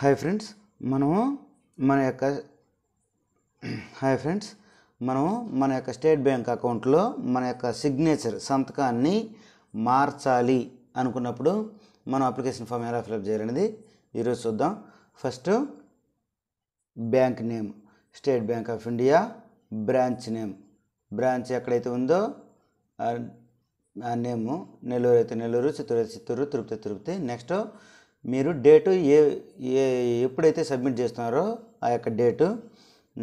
hi friends మనము మన యొక్క హాయ్ ఫ్రెండ్స్ మనము మన యొక్క స్టేట్ బ్యాంక్ అకౌంట్లో మన యొక్క సిగ్నేచర్ సంతకాన్ని మార్చాలి అనుకున్నప్పుడు మనం అప్లికేషన్ ఫామ్ ఎలా ఫిలప్ చేయాలనేది ఈరోజు చూద్దాం first bank name State Bank of India branch name branch ఎక్కడైతే ఉందో ఆ నేము నెల్లూరు అయితే నెల్లూరు చిత్తూరు అయితే చిత్తూరు తిరుపతి తిరుపతి నెక్స్ట్ మీరు డేటు ఏ ఏ ఎప్పుడైతే సబ్మిట్ చేస్తున్నారో ఆ యొక్క డేటు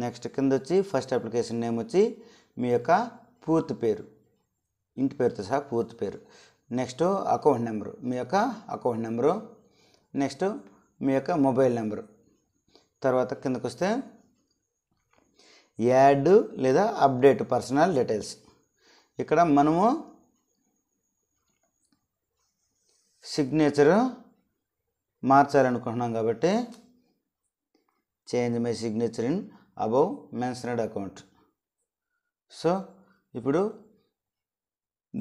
నెక్స్ట్ కింద వచ్చి ఫస్ట్ అప్లికేషన్ నేమ్ వచ్చి మీ యొక్క పూర్తి పేరు ఇంటి పేరుతో సహా పూర్తి పేరు నెక్స్ట్ అకౌంట్ నెంబరు మీ యొక్క అకౌంట్ నెంబరు నెక్స్ట్ మీ యొక్క మొబైల్ నెంబరు తర్వాత కిందకు వస్తే యాడ్ లేదా అప్డేట్ పర్సనల్ డీటెయిల్స్ ఇక్కడ మనము సిగ్నేచరు మార్చాలనుకుంటున్నాం కాబట్టి change my signature in above mentioned account so ఇప్పుడు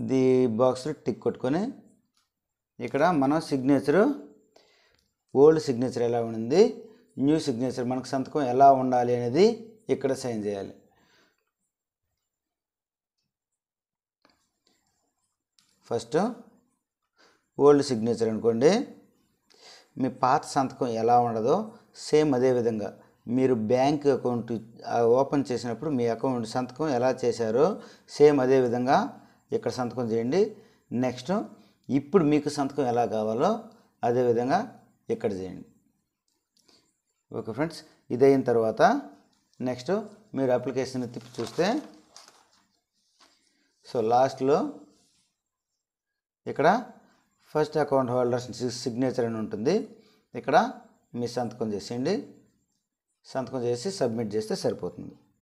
ది బాక్స్లో టిక్ కొట్టుకొని ఇక్కడ మన సిగ్నేచరు ఓల్డ్ సిగ్నేచర్ ఎలా ఉండింది న్యూ సిగ్నేచర్ మనకు సంతకం ఎలా ఉండాలి అనేది ఇక్కడ సైన్ చేయాలి ఫస్ట్ ఓల్డ్ సిగ్నేచర్ అనుకోండి మీ పాత సంతకం ఎలా ఉండదో సేమ్ అదే విధంగా మీరు బ్యాంక్ అకౌంట్ ఓపెన్ చేసినప్పుడు మీ అకౌంట్ సంతకం ఎలా చేశారో సేమ్ అదే విధంగా ఇక్కడ సంతకం చేయండి నెక్స్ట్ ఇప్పుడు మీకు సంతకం ఎలా కావాలో అదేవిధంగా ఇక్కడ చేయండి ఓకే ఫ్రెండ్స్ ఇది అయిన తర్వాత నెక్స్ట్ మీరు అప్లికేషన్ తిప్పి చూస్తే సో లాస్ట్లో ఇక్కడ ఫస్ట్ అకౌంట్ హోల్డర్స్ సిగ్నేచర్ అని ఉంటుంది ఇక్కడ మీ సంతకం చేసేయండి సంతకం చేసి సబ్మిట్ చేస్తే సరిపోతుంది